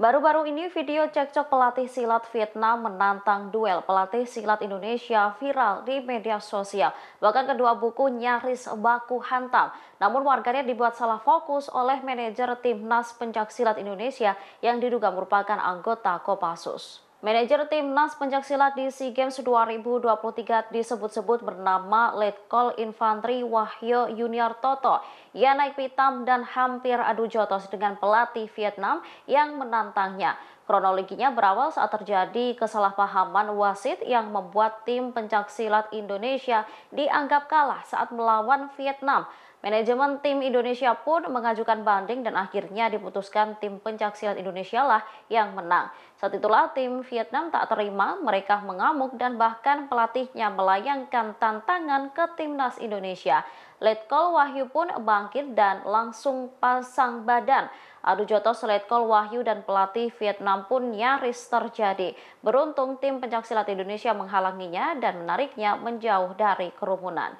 Baru-baru ini video cekcok pelatih silat Vietnam menantang duel pelatih silat Indonesia viral di media sosial. Bahkan kedua buku nyaris baku hantam. Namun warganya dibuat salah fokus oleh manajer timnas pencak silat Indonesia yang diduga merupakan anggota Kopassus. Manajer timnas pencaksilat di SEA Games 2023 disebut-sebut bernama Letkol Infantri Wahyo Junior Toto yang naik pitam dan hampir adu jotos dengan pelatih Vietnam yang menantangnya. Kronologinya berawal saat terjadi kesalahpahaman wasit yang membuat tim pencaksilat Indonesia dianggap kalah saat melawan Vietnam. Manajemen tim Indonesia pun mengajukan banding dan akhirnya diputuskan tim pencaksilat Indonesia lah yang menang. Saat itulah tim Vietnam tak terima, mereka mengamuk dan bahkan pelatihnya melayangkan tantangan ke timnas Indonesia. Letkol Wahyu pun bangkit dan langsung pasang badan. Adu jotos Letkol Wahyu dan pelatih Vietnam pun nyaris terjadi. Beruntung tim pencaksilat Indonesia menghalanginya dan menariknya menjauh dari kerumunan.